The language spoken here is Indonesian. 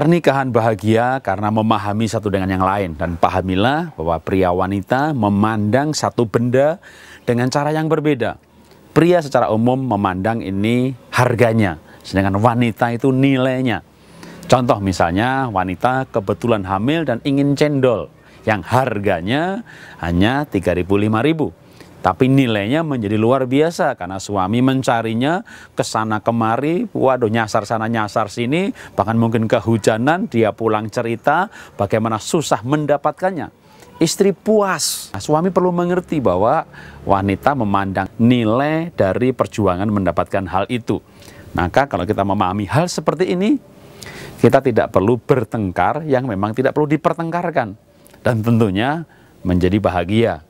Pernikahan bahagia karena memahami satu dengan yang lain dan pahamilah bahwa pria wanita memandang satu benda dengan cara yang berbeda. Pria secara umum memandang ini harganya, sedangkan wanita itu nilainya. Contoh misalnya wanita kebetulan hamil dan ingin cendol yang harganya hanya 3.000 5.000. Tapi nilainya menjadi luar biasa karena suami mencarinya ke sana kemari, waduh nyasar sana nyasar sini, bahkan mungkin kehujanan, dia pulang cerita bagaimana susah mendapatkannya. Istri puas. Nah, suami perlu mengerti bahwa wanita memandang nilai dari perjuangan mendapatkan hal itu. Maka kalau kita memahami hal seperti ini, kita tidak perlu bertengkar yang memang tidak perlu dipertengkarkan. Dan tentunya menjadi bahagia